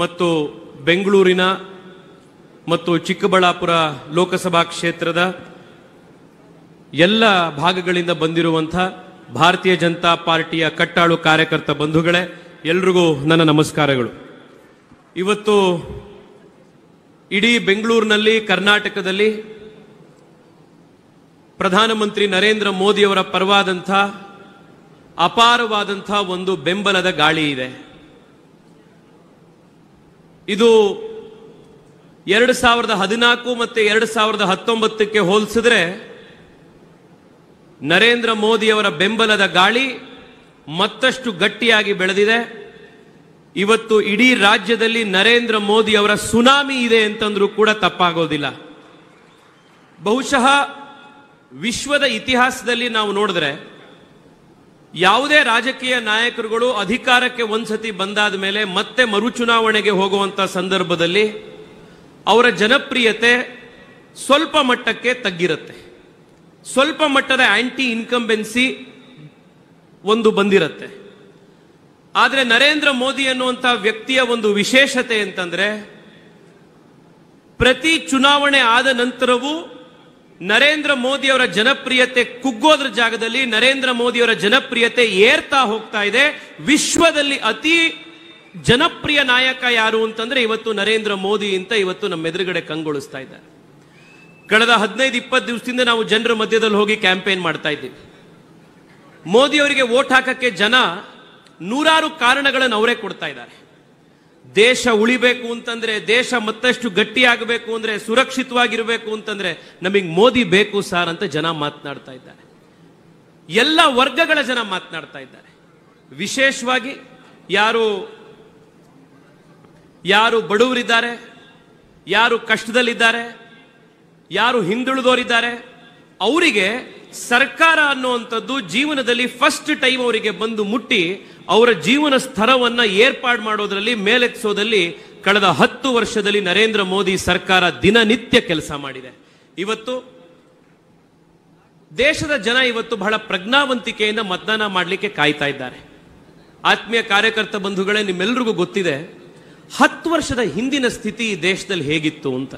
ಮತ್ತು ಬೆಂಗಳೂರಿನ ಮತ್ತು ಚಿಕ್ಕಬಳ್ಳಾಪುರ ಲೋಕಸಭಾ ಕ್ಷೇತ್ರದ ಎಲ್ಲ ಭಾಗಗಳಿಂದ ಬಂದಿರುವಂಥ ಭಾರತೀಯ ಜನತಾ ಪಾರ್ಟಿಯ ಕಟ್ಟಾಳು ಕಾರ್ಯಕರ್ತ ಬಂಧುಗಳೇ ಎಲ್ರಿಗೂ ನನ್ನ ನಮಸ್ಕಾರಗಳು ಇವತ್ತು ಇಡೀ ಬೆಂಗಳೂರಿನಲ್ಲಿ ಕರ್ನಾಟಕದಲ್ಲಿ ಪ್ರಧಾನಮಂತ್ರಿ ನರೇಂದ್ರ ಮೋದಿಯವರ ಪರವಾದಂಥ ಅಪಾರವಾದಂಥ ಒಂದು ಬೆಂಬಲದ ಗಾಳಿ ಇದೆ ಇದು ಎರಡು ಸಾವಿರದ ಹದಿನಾಲ್ಕು ಮತ್ತು ಎರಡು ಸಾವಿರದ ಹತ್ತೊಂಬತ್ತಕ್ಕೆ ಹೋಲಿಸಿದ್ರೆ ನರೇಂದ್ರ ಮೋದಿಯವರ ಬೆಂಬಲದ ಗಾಳಿ ಮತ್ತಷ್ಟು ಗಟ್ಟಿಯಾಗಿ ಬೆಳೆದಿದೆ ಇವತ್ತು ಇಡೀ ರಾಜ್ಯದಲ್ಲಿ ನರೇಂದ್ರ ಮೋದಿ ಅವರ ಸುನಾಮಿ ಇದೆ ಅಂತಂದ್ರೂ ಕೂಡ ತಪ್ಪಾಗೋದಿಲ್ಲ ಬಹುಶಃ ವಿಶ್ವದ ಇತಿಹಾಸದಲ್ಲಿ ನಾವು ನೋಡಿದ್ರೆ ಯಾವುದೇ ರಾಜಕೀಯ ನಾಯಕರುಗಳು ಅಧಿಕಾರಕ್ಕೆ ಒಂದ್ಸತಿ ಬಂದಾದ ಮೇಲೆ ಮತ್ತೆ ಮರುಚುನಾವಣೆಗೆ ಹೋಗುವಂಥ ಸಂದರ್ಭದಲ್ಲಿ ಅವರ ಜನಪ್ರಿಯತೆ ಸ್ವಲ್ಪ ಮಟ್ಟಕ್ಕೆ ತಗ್ಗಿರುತ್ತೆ ಸ್ವಲ್ಪ ಮಟ್ಟದ ಆಂಟಿ ಇನ್ಕಂಬೆನ್ಸಿ ಒಂದು ಬಂದಿರುತ್ತೆ ಆದರೆ ನರೇಂದ್ರ ಮೋದಿ ಅನ್ನುವಂಥ ವ್ಯಕ್ತಿಯ ಒಂದು ವಿಶೇಷತೆ ಅಂತಂದ್ರೆ ಪ್ರತಿ ಚುನಾವಣೆ ಆದ ನಂತರವೂ ನರೇಂದ್ರ ಮೋದಿಯವರ ಜನಪ್ರಿಯತೆ ಕುಗ್ಗೋದ್ರ ಜಾಗದಲ್ಲಿ ನರೇಂದ್ರ ಮೋದಿಯವರ ಜನಪ್ರಿಯತೆ ಏರ್ತಾ ಹೋಗ್ತಾ ಇದೆ ವಿಶ್ವದಲ್ಲಿ ಅತಿ ಜನಪ್ರಿಯ ನಾಯಕ ಯಾರು ಅಂತಂದ್ರೆ ಇವತ್ತು ನರೇಂದ್ರ ಮೋದಿ ಅಂತ ಇವತ್ತು ನಮ್ಮ ಎದುರುಗಡೆ ಕಂಗೊಳಿಸ್ತಾ ಇದ್ದಾರೆ ಕಳೆದ ಹದಿನೈದು ಇಪ್ಪತ್ತು ದಿವಸದಿಂದ ನಾವು ಜನರ ಮಧ್ಯದಲ್ಲಿ ಹೋಗಿ ಕ್ಯಾಂಪೇನ್ ಮಾಡ್ತಾ ಇದ್ದೀವಿ ಮೋದಿ ಅವರಿಗೆ ಓಟ್ ಹಾಕಕ್ಕೆ ಜನ ನೂರಾರು ಕಾರಣಗಳನ್ನು ಅವರೇ ಕೊಡ್ತಾ ಇದ್ದಾರೆ ದೇಶ ಉಳಿಬೇಕು ಅಂತಂದ್ರೆ ದೇಶ ಮತ್ತಷ್ಟು ಗಟ್ಟಿಯಾಗಬೇಕು ಅಂದ್ರೆ ಸುರಕ್ಷಿತವಾಗಿರಬೇಕು ಅಂತಂದ್ರೆ ನಮಗೆ ಮೋದಿ ಬೇಕು ಸಾರ್ ಅಂತ ಜನ ಮಾತನಾಡ್ತಾ ಇದ್ದಾರೆ ಎಲ್ಲ ವರ್ಗಗಳ ಜನ ಮಾತನಾಡ್ತಾ ಇದ್ದಾರೆ ವಿಶೇಷವಾಗಿ ಯಾರು ಯಾರು ಬಡವರಿದ್ದಾರೆ ಯಾರು ಕಷ್ಟದಲ್ಲಿದ್ದಾರೆ ಯಾರು ಹಿಂದುಳಿದವರಿದ್ದಾರೆ ಅವರಿಗೆ ಸರ್ಕಾರ ಅನ್ನುವಂಥದ್ದು ಜೀವನದಲ್ಲಿ ಫಸ್ಟ್ ಟೈಮ್ ಅವರಿಗೆ ಬಂದು ಮುಟ್ಟಿ ಅವರ ಜೀವನ ಸ್ತರವನ್ನ ಏರ್ಪಾಡು ಮಾಡೋದ್ರಲ್ಲಿ ಮೇಲೆತ್ಸೋದಲ್ಲಿ ಕಳೆದ ಹತ್ತು ವರ್ಷದಲ್ಲಿ ನರೇಂದ್ರ ಮೋದಿ ಸರ್ಕಾರ ದಿನನಿತ್ಯ ಕೆಲಸ ಮಾಡಿದೆ ಇವತ್ತು ದೇಶದ ಜನ ಇವತ್ತು ಬಹಳ ಪ್ರಜ್ಞಾವಂತಿಕೆಯಿಂದ ಮತದಾನ ಮಾಡಲಿಕ್ಕೆ ಕಾಯ್ತಾ ಇದ್ದಾರೆ ಆತ್ಮೀಯ ಕಾರ್ಯಕರ್ತ ಬಂಧುಗಳೇ ನಿಮ್ಮೆಲ್ರಿಗೂ ಗೊತ್ತಿದೆ ಹತ್ತು ವರ್ಷದ ಹಿಂದಿನ ಸ್ಥಿತಿ ಈ ದೇಶದಲ್ಲಿ ಹೇಗಿತ್ತು ಅಂತ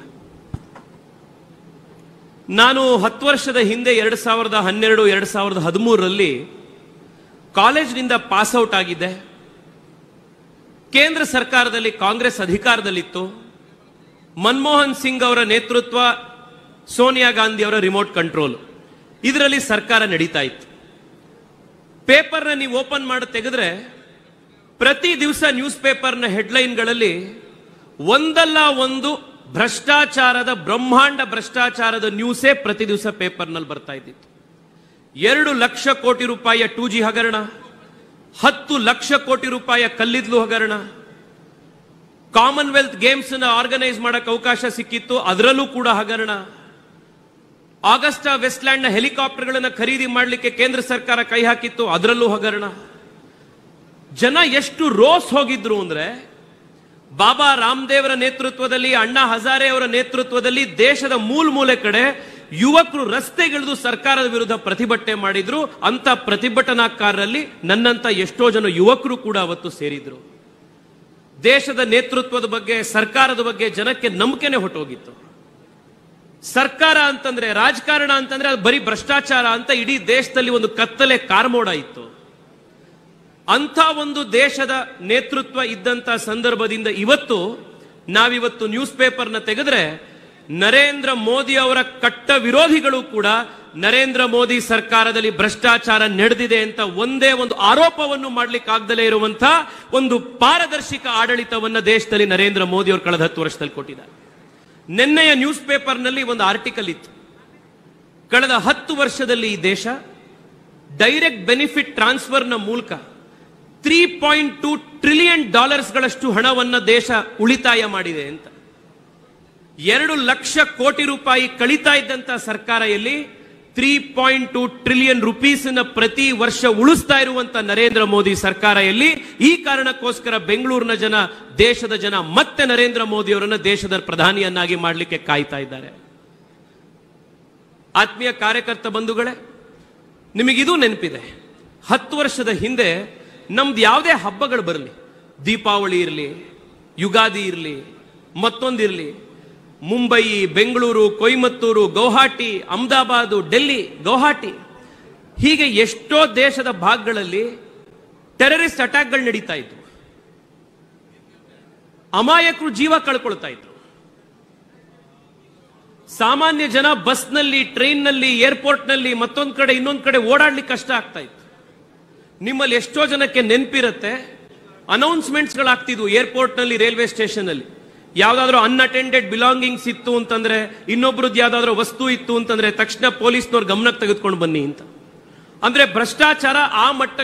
ನಾನು ಹತ್ತು ವರ್ಷದ ಹಿಂದೆ ಎರಡು ಸಾವಿರದ ಹನ್ನೆರಡು ಎರಡು ಸಾವಿರದ ಹದಿಮೂರರಲ್ಲಿ ಕಾಲೇಜ್ನಿಂದ ಪಾಸ್ ಔಟ್ ಆಗಿದ್ದೆ ಕೇಂದ್ರ ಸರ್ಕಾರದಲ್ಲಿ ಕಾಂಗ್ರೆಸ್ ಅಧಿಕಾರದಲ್ಲಿತ್ತು ಮನಮೋಹನ್ ಸಿಂಗ್ ಅವರ ನೇತೃತ್ವ ಸೋನಿಯಾ ಗಾಂಧಿ ಅವರ ರಿಮೋಟ್ ಕಂಟ್ರೋಲ್ ಇದರಲ್ಲಿ ಸರ್ಕಾರ ನಡೀತಾ ಇತ್ತು ಪೇಪರ್ನ ನೀವು ಓಪನ್ ಮಾಡಿ ತೆಗೆದ್ರೆ ಪ್ರತಿ ದಿವಸ ನ್ಯೂಸ್ ಪೇಪರ್ನ ಹೆಡ್ಲೈನ್ಗಳಲ್ಲಿ ಒಂದಲ್ಲ ಒಂದು ಭ್ರಷ್ಟಾಚಾರದ ಬ್ರಹ್ಮಾಂಡ ಭ್ರಷ್ಟಾಚಾರದ ನ್ಯೂಸೇ ಪ್ರತಿ ದಿವಸ ಪೇಪರ್ನಲ್ಲಿ ಬರ್ತಾ ಇದ್ದಿತ್ತು ಎರಡು ಲಕ್ಷ ಕೋಟಿ ರೂಪಾಯಿಯ ಟೂ ಜಿ ಹಗರಣ ಹತ್ತು ಲಕ್ಷ ಕೋಟಿ ರೂಪಾಯಿಯ ಕಲ್ಲಿದ್ಲು ಹಗರಣ ಕಾಮನ್ವೆಲ್ತ್ ಗೇಮ್ಸ್ ಆರ್ಗನೈಸ್ ಮಾಡಕ್ಕೆ ಅವಕಾಶ ಸಿಕ್ಕಿತ್ತು ಅದರಲ್ಲೂ ಕೂಡ ಹಗರಣ ನ ಹೆಲಿಕಾಪ್ಟರ್ ಹೆಲಿಕಾಪ್ಟರ್ಗಳನ್ನು ಖರೀದಿ ಮಾಡಲಿಕ್ಕೆ ಕೇಂದ್ರ ಸರ್ಕಾರ ಕೈ ಹಾಕಿತ್ತು ಅದರಲ್ಲೂ ಹಗರಣ ಜನ ಎಷ್ಟು ರೋಸ್ ಹೋಗಿದ್ರು ಅಂದ್ರೆ ಬಾಬಾ ರಾಮದೇವರ ನೇತೃತ್ವದಲ್ಲಿ ಅಣ್ಣಾ ಹಜಾರೆ ಅವರ ನೇತೃತ್ವದಲ್ಲಿ ದೇಶದ ಮೂಲ ಮೂಲೆ ಕಡೆ ಯುವಕರು ರಸ್ತೆಗಿಳಿದು ಸರ್ಕಾರದ ವಿರುದ್ಧ ಪ್ರತಿಭಟನೆ ಮಾಡಿದ್ರು ಅಂತ ಪ್ರತಿಭಟನಾಕಾರರಲ್ಲಿ ನನ್ನಂತ ಎಷ್ಟೋ ಜನ ಯುವಕರು ಕೂಡ ಅವತ್ತು ಸೇರಿದ್ರು ದೇಶದ ನೇತೃತ್ವದ ಬಗ್ಗೆ ಸರ್ಕಾರದ ಬಗ್ಗೆ ಜನಕ್ಕೆ ನಂಬಿಕೆನೆ ಹೊಟ್ಟೋಗಿತ್ತು ಸರ್ಕಾರ ಅಂತಂದ್ರೆ ರಾಜಕಾರಣ ಅಂತಂದ್ರೆ ಅದು ಬರೀ ಭ್ರಷ್ಟಾಚಾರ ಅಂತ ಇಡೀ ದೇಶದಲ್ಲಿ ಒಂದು ಕತ್ತಲೆ ಕಾರ್ಮೋಡ ಇತ್ತು ಅಂಥ ಒಂದು ದೇಶದ ನೇತೃತ್ವ ಇದ್ದಂತ ಸಂದರ್ಭದಿಂದ ಇವತ್ತು ನಾವಿವತ್ತು ನ್ಯೂಸ್ ಪೇಪರ್ನ ತೆಗೆದ್ರೆ ನರೇಂದ್ರ ಮೋದಿ ಅವರ ಕಟ್ಟ ವಿರೋಧಿಗಳು ಕೂಡ ನರೇಂದ್ರ ಮೋದಿ ಸರ್ಕಾರದಲ್ಲಿ ಭ್ರಷ್ಟಾಚಾರ ನಡೆದಿದೆ ಅಂತ ಒಂದೇ ಒಂದು ಆರೋಪವನ್ನು ಮಾಡ್ಲಿಕ್ಕಾಗ್ದಲೇ ಇರುವಂತಹ ಒಂದು ಪಾರದರ್ಶಕ ಆಡಳಿತವನ್ನ ದೇಶದಲ್ಲಿ ನರೇಂದ್ರ ಮೋದಿ ಅವರು ಕಳೆದ ಹತ್ತು ವರ್ಷದಲ್ಲಿ ಕೊಟ್ಟಿದ್ದಾರೆ ನಿನ್ನೆಯ ನ್ಯೂಸ್ ಪೇಪರ್ನಲ್ಲಿ ಒಂದು ಆರ್ಟಿಕಲ್ ಇತ್ತು ಕಳೆದ ಹತ್ತು ವರ್ಷದಲ್ಲಿ ಈ ದೇಶ ಡೈರೆಕ್ಟ್ ಬೆನಿಫಿಟ್ ಟ್ರಾನ್ಸ್ಫರ್ನ ಮೂಲಕ ತ್ರೀ ಪಾಯಿಂಟ್ ಟೂ ಟ್ರಿಲಿಯನ್ ಡಾಲರ್ಸ್ಗಳಷ್ಟು ಹಣವನ್ನು ದೇಶ ಉಳಿತಾಯ ಮಾಡಿದೆ ಅಂತ ಎರಡು ಲಕ್ಷ ಕೋಟಿ ರೂಪಾಯಿ ಕಳೀತಾ ಇದ್ದಂತ ಸರ್ಕಾರ ಇಲ್ಲಿ three point two trillion rupees ಪ್ರತಿ ವರ್ಷ ಉಳಿಸ್ತಾ ಇರುವಂತ ನರೇಂದ್ರ ಮೋದಿ ಸರ್ಕಾರ ಎಲ್ಲಿ ಈ ಕಾರಣಕ್ಕೋಸ್ಕರ ಬೆಂಗಳೂರಿನ ಜನ ದೇಶದ ಜನ ಮತ್ತೆ ನರೇಂದ್ರ ಮೋದಿ ಅವರನ್ನ ದೇಶದ ಪ್ರಧಾನಿಯನ್ನಾಗಿ ಮಾಡಲಿಕ್ಕೆ ಕಾಯ್ತಾ ಇದ್ದಾರೆ ಆತ್ಮೀಯ ಕಾರ್ಯಕರ್ತ ಬಂಧುಗಳೇ ನಿಮಗಿದು ನೆನಪಿದೆ ಹತ್ತು ವರ್ಷದ ಹಿಂದೆ ನಮ್ದು ಯಾವುದೇ ಹಬ್ಬಗಳು ಬರಲಿ ದೀಪಾವಳಿ ಇರಲಿ ಯುಗಾದಿ ಇರಲಿ ಮತ್ತೊಂದಿರಲಿ ಮುಂಬೈ ಬೆಂಗಳೂರು ಕೊಯಮತ್ತೂರು ಗೌಹಾಟಿ ಅಹಮದಾಬಾದು ಡೆಲ್ಲಿ ಗೌಹಾಟಿ ಹೀಗೆ ಎಷ್ಟೋ ದೇಶದ ಭಾಗಗಳಲ್ಲಿ ಟೆರರಿಸ್ಟ್ ಅಟ್ಯಾಕ್ಗಳು ನಡೀತಾ ಇತ್ತು ಅಮಾಯಕರು ಜೀವ ಕಳ್ಕೊಳ್ತಾ ಇದ್ರು ಸಾಮಾನ್ಯ ಜನ ಬಸ್ನಲ್ಲಿ ಟ್ರೈನ್ನಲ್ಲಿ ಏರ್ಪೋರ್ಟ್ನಲ್ಲಿ ಮತ್ತೊಂದು ಕಡೆ ಇನ್ನೊಂದು ಕಡೆ ಓಡಾಡ್ಲಿಕ್ಕೆ ಕಷ್ಟ ಆಗ್ತಾ ಇತ್ತು ನಿಮ್ಮಲ್ಲಿ ಎಷ್ಟೋ ಜನಕ್ಕೆ ನೆನಪಿರುತ್ತೆ ಅನೌನ್ಸ್ಮೆಂಟ್ಸ್ಗಳಾಗ್ತಿದ್ವು ಏರ್ಪೋರ್ಟ್ನಲ್ಲಿ ರೈಲ್ವೆ ಸ್ಟೇಷನಲ್ಲಿ ಯಾವುದಾದ್ರೂ ಅನ್ಅಟೆಂಡೆಡ್ ಬಿಲಾಂಗಿಂಗ್ಸ್ ಇತ್ತು ಅಂತಂದ್ರೆ ಇನ್ನೊಬ್ರದ್ದು ಯಾವ್ದಾದ್ರೂ ವಸ್ತು ಇತ್ತು ಅಂತಂದ್ರೆ ತಕ್ಷಣ ಪೊಲೀಸ್ನವ್ರ ಗಮನಕ್ಕೆ ತೆಗೆದುಕೊಂಡು ಬನ್ನಿ ಅಂತ ಅಂದ್ರೆ ಭ್ರಷ್ಟಾಚಾರ ಆ ಮಟ್ಟ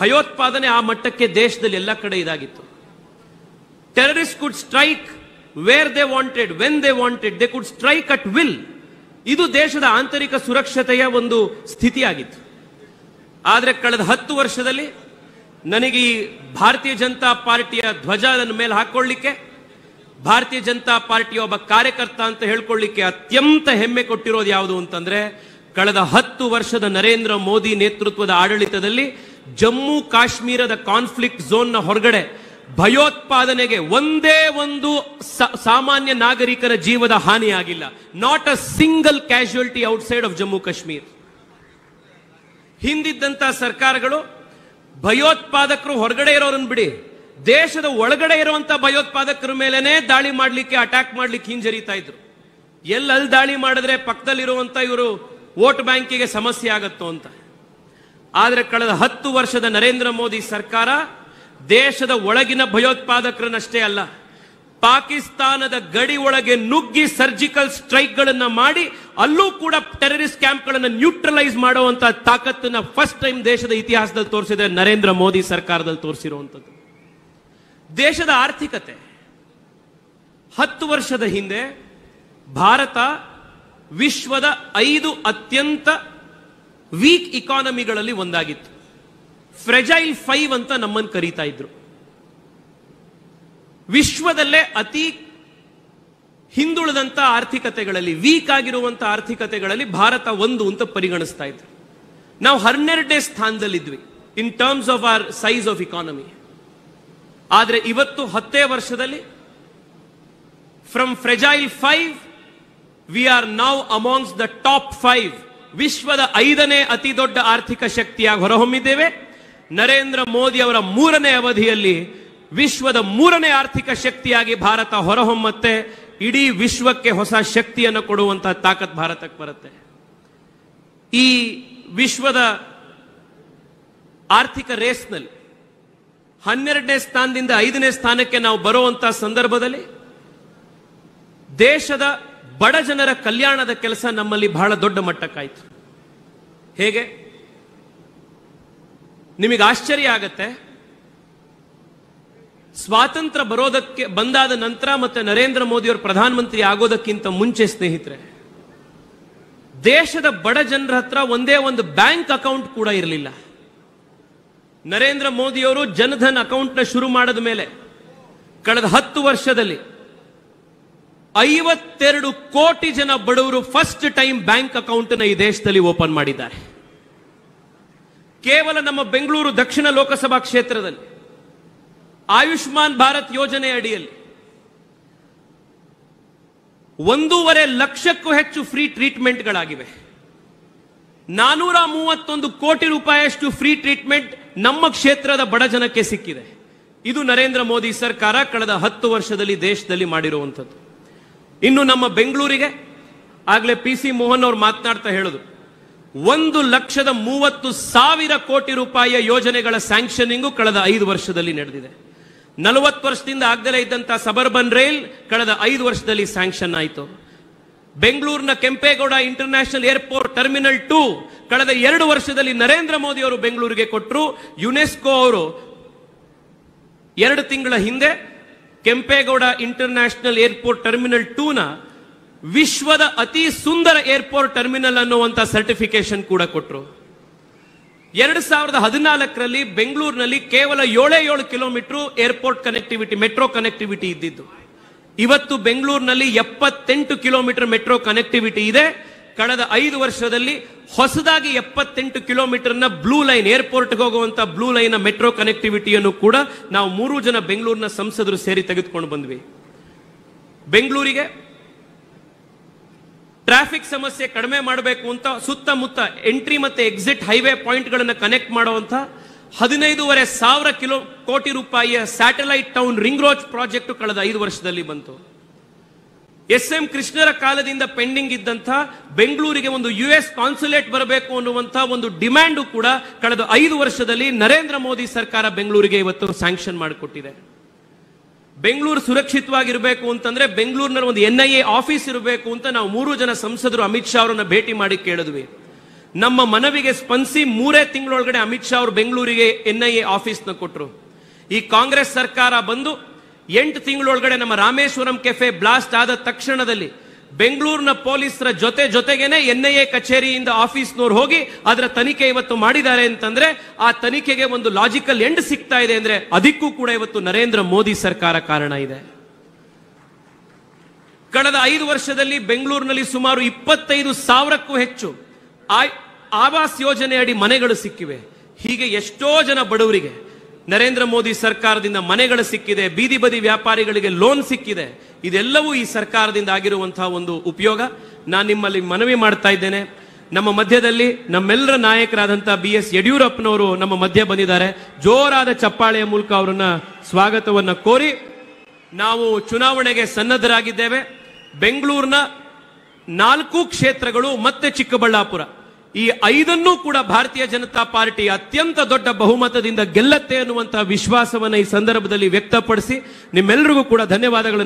ಭಯೋತ್ಪಾದನೆ ಆ ಮಟ್ಟಕ್ಕೆ ದೇಶದಲ್ಲಿ ಎಲ್ಲ ಕಡೆ ಇದಾಗಿತ್ತು terrorist could strike where they wanted when they wanted they could strike at will ಇದು ದೇಶದ ಆಂತರಿಕ ಸುರಕ್ಷತೆಯ ಒಂದು ಸ್ಥಿತಿಯಾಗಿತ್ತು ಆದರೆ ಕಳೆದ ಹತ್ತು ವರ್ಷದಲ್ಲಿ ನನಗೆ ಈ ಭಾರತೀಯ ಜನತಾ ಪಾರ್ಟಿಯ ಧ್ವಜ ಮೇಲೆ ಹಾಕೊಳ್ಳಿಕ್ಕೆ ಭಾರತೀಯ ಜನತಾ ಪಾರ್ಟಿಯ ಒಬ್ಬ ಕಾರ್ಯಕರ್ತ ಅಂತ ಹೇಳ್ಕೊಳ್ಳಿಕ್ಕೆ ಅತ್ಯಂತ ಹೆಮ್ಮೆ ಕೊಟ್ಟಿರೋದು ಯಾವುದು ಅಂತಂದ್ರೆ ಕಳೆದ ಹತ್ತು ವರ್ಷದ ನರೇಂದ್ರ ಮೋದಿ ನೇತೃತ್ವದ ಆಡಳಿತದಲ್ಲಿ ಜಮ್ಮು ಕಾಶ್ಮೀರದ ಕಾನ್ಫ್ಲಿಕ್ಟ್ ನ ಹೊರಗಡೆ ಭಯೋತ್ಪಾದನೆಗೆ ಒಂದೇ ಒಂದು ಸಾಮಾನ್ಯ ನಾಗರಿಕರ ಜೀವದ ಹಾನಿಯಾಗಿಲ್ಲ not a single casualty side of Jammu Kashmir ಹಿಂದಿದ್ದಂತಹ ಸರ್ಕಾರಗಳು ಭಯೋತ್ಪಾದಕರು ಹೊರಗಡೆ ಇರೋರನ್ನು ಬಿಡಿ ದೇಶದ ಒಳಗಡೆ ಇರುವಂತ ಭಯೋತ್ಪಾದಕರ ಮೇಲೇನೆ ದಾಳಿ ಮಾಡಲಿಕ್ಕೆ ಅಟ್ಯಾಕ್ ಮಾಡ್ಲಿಕ್ಕೆ ಹಿಂಜರಿತಾ ಇದ್ರು ಎಲ್ಲಲ್ಲಿ ದಾಳಿ ಮಾಡಿದ್ರೆ ಪಕ್ಕದಲ್ಲಿರುವಂತ ಇವರು ವೋಟ್ ಬ್ಯಾಂಕಿಗೆ ಸಮಸ್ಯೆ ಆಗತ್ತೋ ಅಂತ ಆದ್ರೆ ಕಳೆದ ಹತ್ತು ವರ್ಷದ ನರೇಂದ್ರ ಮೋದಿ ಸರ್ಕಾರ ದೇಶದ ಒಳಗಿನ ಭಯೋತ್ಪಾದಕರನ್ನಷ್ಟೇ ಅಲ್ಲ ಪಾಕಿಸ್ತಾನದ ಗಡಿ ಒಳಗೆ ನುಗ್ಗಿ ಸರ್ಜಿಕಲ್ ಸ್ಟ್ರೈಕ್ಗಳನ್ನ ಮಾಡಿ ಅಲ್ಲೂ ಕೂಡ ಟೆರರಿಸ್ಟ್ ಕ್ಯಾಂಪ್ಗಳನ್ನು ನ್ಯೂಟ್ರಲೈಸ್ ಮಾಡುವಂತಹ ತಾಕತ್ತನ್ನ ಫಸ್ಟ್ ಟೈಮ್ ದೇಶದ ಇತಿಹಾಸದಲ್ಲಿ ತೋರಿಸಿದ್ರೆ ನರೇಂದ್ರ ಮೋದಿ ಸರ್ಕಾರದಲ್ಲಿ ತೋರಿಸಿರುವಂಥದ್ದು ದೇಶದ ಆರ್ಥಿಕತೆ ಹತ್ತು ವರ್ಷದ ಹಿಂದೆ ಭಾರತ ವಿಶ್ವದ ಐದು ಅತ್ಯಂತ ವೀಕ್ ಇಕಾನಮಿಗಳಲ್ಲಿ ಒಂದಾಗಿತ್ತು ಫ್ರೆಜೈಲ್ ಫೈವ್ ಅಂತ ನಮ್ಮನ್ನು ಕರೀತಾ ಇದ್ರು ವಿಶ್ವದಲ್ಲೇ ಅತಿ ಹಿಂದುಳಿದಂಥ ಆರ್ಥಿಕತೆಗಳಲ್ಲಿ ವೀಕ್ ಆಗಿರುವಂಥ ಆರ್ಥಿಕತೆಗಳಲ್ಲಿ ಭಾರತ ಒಂದು ಅಂತ ಪರಿಗಣಿಸ್ತಾ ಇದ್ರು ನಾವು ಹನ್ನೆರಡನೇ ಸ್ಥಾನದಲ್ಲಿದ್ವಿ in terms of our size of economy ಆದರೆ ಇವತ್ತು ಹತ್ತೇ ವರ್ಷದಲ್ಲಿ from fragile five we are now amongst the top five ವಿಶ್ವದ ಐದನೇ ಅತಿ ದೊಡ್ಡ ಆರ್ಥಿಕ ಶಕ್ತಿಯಾಗಿ ಹೊರಹೊಮ್ಮಿದ್ದೇವೆ ನರೇಂದ್ರ ಮೋದಿ ಅವರ ಮೂರನೇ ಅವಧಿಯಲ್ಲಿ ವಿಶ್ವದ ಮೂರನೇ ಆರ್ಥಿಕ ಶಕ್ತಿಯಾಗಿ ಭಾರತ ಹೊರಹೊಮ್ಮತ್ತೆ ಇಡೀ ವಿಶ್ವಕ್ಕೆ ಹೊಸ ಶಕ್ತಿಯನ್ನು ಕೊಡುವಂತಹ ತಾಕತ್ ಭಾರತಕ್ಕೆ ಬರುತ್ತೆ ಈ ವಿಶ್ವದ ಆರ್ಥಿಕ ರೇಸ್ನಲ್ಲಿ ಹನ್ನೆರಡನೇ ಸ್ಥಾನದಿಂದ ಐದನೇ ಸ್ಥಾನಕ್ಕೆ ನಾವು ಬರುವಂತಹ ಸಂದರ್ಭದಲ್ಲಿ ದೇಶದ ಬಡ ಜನರ ಕಲ್ಯಾಣದ ಕೆಲಸ ನಮ್ಮಲ್ಲಿ ಬಹಳ ದೊಡ್ಡ ಮಟ್ಟಕ್ಕಾಯಿತು ಹೇಗೆ ನಿಮಗೆ ಆಶ್ಚರ್ಯ ಆಗತ್ತೆ ಸ್ವಾತಂತ್ರ್ಯ ಬರೋದಕ್ಕೆ ಬಂದಾದ ನಂತರ ಮತ್ತೆ ನರೇಂದ್ರ ಮೋದಿಯವರು ಪ್ರಧಾನಮಂತ್ರಿ ಆಗೋದಕ್ಕಿಂತ ಮುಂಚೆ ಸ್ನೇಹಿತರೆ ದೇಶದ ಬಡ ಜನರ ಹತ್ರ ಒಂದೇ ಒಂದು ಬ್ಯಾಂಕ್ ಅಕೌಂಟ್ ಕೂಡ ಇರಲಿಲ್ಲ ನರೇಂದ್ರ ಮೋದಿಯವರು ಜನಧನ್ ಅಕೌಂಟ್ನ ಶುರು ಮಾಡದ ಮೇಲೆ ಕಳೆದ ಹತ್ತು ವರ್ಷದಲ್ಲಿ ಐವತ್ತೆರಡು ಕೋಟಿ ಜನ ಬಡವರು ಫಸ್ಟ್ ಟೈಮ್ ಬ್ಯಾಂಕ್ ಅಕೌಂಟ್ನ ಈ ದೇಶದಲ್ಲಿ ಓಪನ್ ಮಾಡಿದ್ದಾರೆ ಕೇವಲ ನಮ್ಮ ಬೆಂಗಳೂರು ದಕ್ಷಿಣ ಲೋಕಸಭಾ ಕ್ಷೇತ್ರದಲ್ಲಿ ಆಯುಷ್ಮಾನ್ ಭಾರತ್ ಯೋಜನೆ ಅಡಿಯಲ್ಲಿ ಒಂದೂವರೆ ಲಕ್ಷಕ್ಕೂ ಹೆಚ್ಚು ಫ್ರೀ ಟ್ರೀಟ್ಮೆಂಟ್ಗಳಾಗಿವೆ ನಾನೂರ ಮೂವತ್ತೊಂದು ಕೋಟಿ ರೂಪಾಯಿಯಷ್ಟು ಫ್ರೀ ಟ್ರೀಟ್ಮೆಂಟ್ ನಮ್ಮ ಕ್ಷೇತ್ರದ ಬಡ ಜನಕ್ಕೆ ಸಿಕ್ಕಿದೆ ಇದು ನರೇಂದ್ರ ಮೋದಿ ಸರ್ಕಾರ ಕಳೆದ ಹತ್ತು ವರ್ಷದಲ್ಲಿ ದೇಶದಲ್ಲಿ ಮಾಡಿರುವಂಥದ್ದು ಇನ್ನು ನಮ್ಮ ಬೆಂಗಳೂರಿಗೆ ಆಗಲೇ ಪಿ ಸಿ ಮೋಹನ್ ಅವರು ಮಾತನಾಡ್ತಾ ಹೇಳುದು ಒಂದು ಲಕ್ಷದ ಮೂವತ್ತು ಸಾವಿರ ಕೋಟಿ ರೂಪಾಯಿಯ ಯೋಜನೆಗಳ ಸ್ಯಾಂಕ್ಷನಿಂಗು ಕಳೆದ ಐದು ವರ್ಷದಲ್ಲಿ ನಡೆದಿದೆ ನಲವತ್ತು ವರ್ಷದಿಂದ ಆಗದಲೇ ಇದ್ದಂಥ ಸಬರ್ಬನ್ ರೈಲ್ ಕಳೆದ ಐದು ವರ್ಷದಲ್ಲಿ ಸ್ಯಾಂಕ್ಷನ್ ಆಯಿತು ಬೆಂಗಳೂರಿನ Kempegowda international airport terminal two ಕಳೆದ ಎರಡು ವರ್ಷದಲ್ಲಿ ನರೇಂದ್ರ ಮೋದಿ ಅವರು ಬೆಂಗಳೂರಿಗೆ ಕೊಟ್ಟರು ಯುನೆಸ್ಕೋ ಅವರು ಎರಡು ತಿಂಗಳ ಹಿಂದೆ ಕೆಂಪೇಗೌಡ ಇಂಟರ್ನ್ಯಾಷನಲ್ ಏರ್ಪೋರ್ಟ್ ಟರ್ಮಿನಲ್ ಟೂನ ವಿಶ್ವದ ಅತಿ ಸುಂದರ ಏರ್ಪೋರ್ಟ್ ಟರ್ಮಿನಲ್ ಅನ್ನುವಂಥ ಸರ್ಟಿಫಿಕೇಶನ್ ಕೂಡ ಕೊಟ್ಟರು ಎರಡು ಸಾವಿರದ ಹದಿನಾಲ್ಕರಲ್ಲಿ ಬೆಂಗಳೂರಿನಲ್ಲಿ ಕೇವಲ ಏಳೇ ಏಳು kilometre airport connectivity metro connectivity ಇದ್ದಿದ್ದು ಇವತ್ತು ಬೆಂಗಳೂರಿನಲ್ಲಿ ಎಪ್ಪತ್ತೆಂಟು ಕಿಲೋಮೀಟರ್ ಮೆಟ್ರೋ ಕನೆಕ್ಟಿವಿಟಿ ಇದೆ ಕಳೆದ ಐದು ವರ್ಷದಲ್ಲಿ ಹೊಸದಾಗಿ ಎಪ್ಪತ್ತೆಂಟು ಕಿಲೋಮೀಟರ್ನ ಬ್ಲೂ ಲೈನ್ ಏರ್ಪೋರ್ಟ್ಗೆ ಹೋಗುವಂತ ಬ್ಲೂ ಲೈನ್ ಮೆಟ್ರೋ ಕನೆಕ್ಟಿವಿಟಿಯನ್ನು ಕೂಡ ನಾವು ಮೂರು ಜನ ಬೆಂಗಳೂರಿನ ಸಂಸದರು ಸೇರಿ ತೆಗೆದುಕೊಂಡು ಬಂದ್ವಿ ಬೆಂಗಳೂರಿಗೆ ಟ್ರಾಫಿಕ್ ಸಮಸ್ಯೆ ಕಡಿಮೆ ಮಾಡಬೇಕು ಅಂತ ಸುತ್ತಮುತ್ತ ಎಂಟ್ರಿ ಮತ್ತೆ ಎಕ್ಸಿಟ್ ಹೈವೇ ಪಾಯಿಂಟ್ಗಳನ್ನು ಕನೆಕ್ಟ್ ಮಾಡುವಂತ ಹದಿನೈದೂವರೆ ಸಾವಿರ ಕಿಲೋ ಕೋಟಿ ರೂಪಾಯಿಯ satellite town ring road project ಕಳೆದ ಐದು ವರ್ಷದಲ್ಲಿ ಬಂತು ಎಸ್ ಎಂ ಕೃಷ್ಣರ ಕಾಲದಿಂದ ಪೆಂಡಿಂಗ್ ಇದ್ದಂಥ ಬೆಂಗಳೂರಿಗೆ ಒಂದು ಯು ಎಸ್ ಕಾನ್ಸುಲೇಟ್ ಬರಬೇಕು ಅನ್ನುವಂಥ ಒಂದು ಡಿಮ್ಯಾಂಡು ಕೂಡ ಕಳೆದ ಐದು ವರ್ಷದಲ್ಲಿ ನರೇಂದ್ರ ಮೋದಿ ಸರ್ಕಾರ ಬೆಂಗಳೂರಿಗೆ ಇವತ್ತು ಸ್ಯಾಂಕ್ಷನ್ ಮಾಡಿಕೊಟ್ಟಿದೆ ಬೆಂಗಳೂರು ಸುರಕ್ಷಿತವಾಗಿರಬೇಕು ಅಂತಂದ್ರೆ ಬೆಂಗಳೂರಿನಲ್ಲಿ ಒಂದು ಎನ್ ಐ ಎ ಆಫೀಸ್ ಇರಬೇಕು ಅಂತ ನಾವು ಮೂರು ಜನ ಸಂಸದರು ಅಮಿತ್ ಶಾ ಅವರನ್ನು ಭೇಟಿ ಮಾಡಿ ಕೇಳಿದ್ವಿ ನಮ್ಮ ಮನವಿಗೆ ಸ್ಪಂದಿಸಿ ಮೂರೇ ತಿಂಗಳೊಳಗಡೆ ಅಮಿತ್ ಶಾ ಅವರು ಬೆಂಗಳೂರಿಗೆ ಎನ್ ಐ ಎ ಆಫೀಸ್ನ ಕೊಟ್ಟರು ಈ ಕಾಂಗ್ರೆಸ್ ಸರ್ಕಾರ ಬಂದು ಎಂಟು ತಿಂಗಳೊಳಗಡೆ ನಮ್ಮ ರಾಮೇಶ್ವರಂ ಕೆಫೆ ಬ್ಲಾಸ್ಟ್ ಆದ ತಕ್ಷಣದಲ್ಲಿ ಬೆಂಗಳೂರಿನ ಪೊಲೀಸರ ಜೊತೆ ಜೊತೆಗೇನೆ ಎನ್ ಐ ಎ ಕಚೇರಿಯಿಂದ ಆಫೀಸ್ನವ್ರು ಹೋಗಿ ಅದರ ತನಿಖೆ ಇವತ್ತು ಮಾಡಿದ್ದಾರೆ ಅಂತಂದ್ರೆ ಆ ತನಿಖೆಗೆ ಒಂದು ಲಾಜಿಕಲ್ ಎಂಡ್ ಸಿಗ್ತಾ ಇದೆ ಅಂದ್ರೆ ಅದಕ್ಕೂ ಕೂಡ ಇವತ್ತು ನರೇಂದ್ರ ಮೋದಿ ಸರ್ಕಾರ ಕಾರಣ ಇದೆ ಕಳೆದ ಐದು ವರ್ಷದಲ್ಲಿ ಬೆಂಗಳೂರಿನಲ್ಲಿ ಸುಮಾರು ಇಪ್ಪತ್ತೈದು ಸಾವಿರಕ್ಕೂ ಹೆಚ್ಚು ಆವಾಸ್ ಯೋಜನೆಯಡಿ ಮನೆಗಳು ಸಿಕ್ಕಿವೆ ಹೀಗೆ ಎಷ್ಟೋ ಜನ ಬಡವರಿಗೆ ನರೇಂದ್ರ ಮೋದಿ ಸರ್ಕಾರದಿಂದ ಮನೆಗಳು ಸಿಕ್ಕಿದೆ ಬೀದಿ ಬದಿ ವ್ಯಾಪಾರಿಗಳಿಗೆ ಲೋನ್ ಸಿಕ್ಕಿದೆ ಇದೆಲ್ಲವೂ ಈ ಸರ್ಕಾರದಿಂದ ಆಗಿರುವಂತಹ ಒಂದು ಉಪಯೋಗ ನಾನು ನಿಮ್ಮಲ್ಲಿ ಮನವಿ ಮಾಡ್ತಾ ಇದ್ದೇನೆ ನಮ್ಮ ಮಧ್ಯದಲ್ಲಿ ನಮ್ಮೆಲ್ಲರ ನಾಯಕರಾದಂತಹ ಬಿ ಎಸ್ ಯಡಿಯೂರಪ್ಪನವರು ನಮ್ಮ ಮಧ್ಯೆ ಬಂದಿದ್ದಾರೆ ಜೋರಾದ ಚಪ್ಪಾಳೆಯ ಮೂಲಕ ಅವರನ್ನ ಸ್ವಾಗತವನ್ನ ಕೋರಿ ನಾವು ಚುನಾವಣೆಗೆ ಸನ್ನದ್ಧರಾಗಿದ್ದೇವೆ ಬೆಂಗಳೂರಿನ ನಾಲ್ಕು ಕ್ಷೇತ್ರಗಳು ಮತ್ತೆ ಚಿಕ್ಕಬಳ್ಳಾಪುರ ಈ ಐದನ್ನೂ ಕೂಡ ಭಾರತೀಯ ಜನತಾ ಪಾರ್ಟಿ ಅತ್ಯಂತ ದೊಡ್ಡ ಬಹುಮತದಿಂದ ಗೆಲ್ಲತ್ತೆ ಅನ್ನುವಂತಹ ವಿಶ್ವಾಸವನ್ನು ಈ ಸಂದರ್ಭದಲ್ಲಿ ವ್ಯಕ್ತಪಡಿಸಿ ನಿಮ್ಮೆಲ್ಲರಿಗೂ ಕೂಡ ಧನ್ಯವಾದಗಳನ್ನು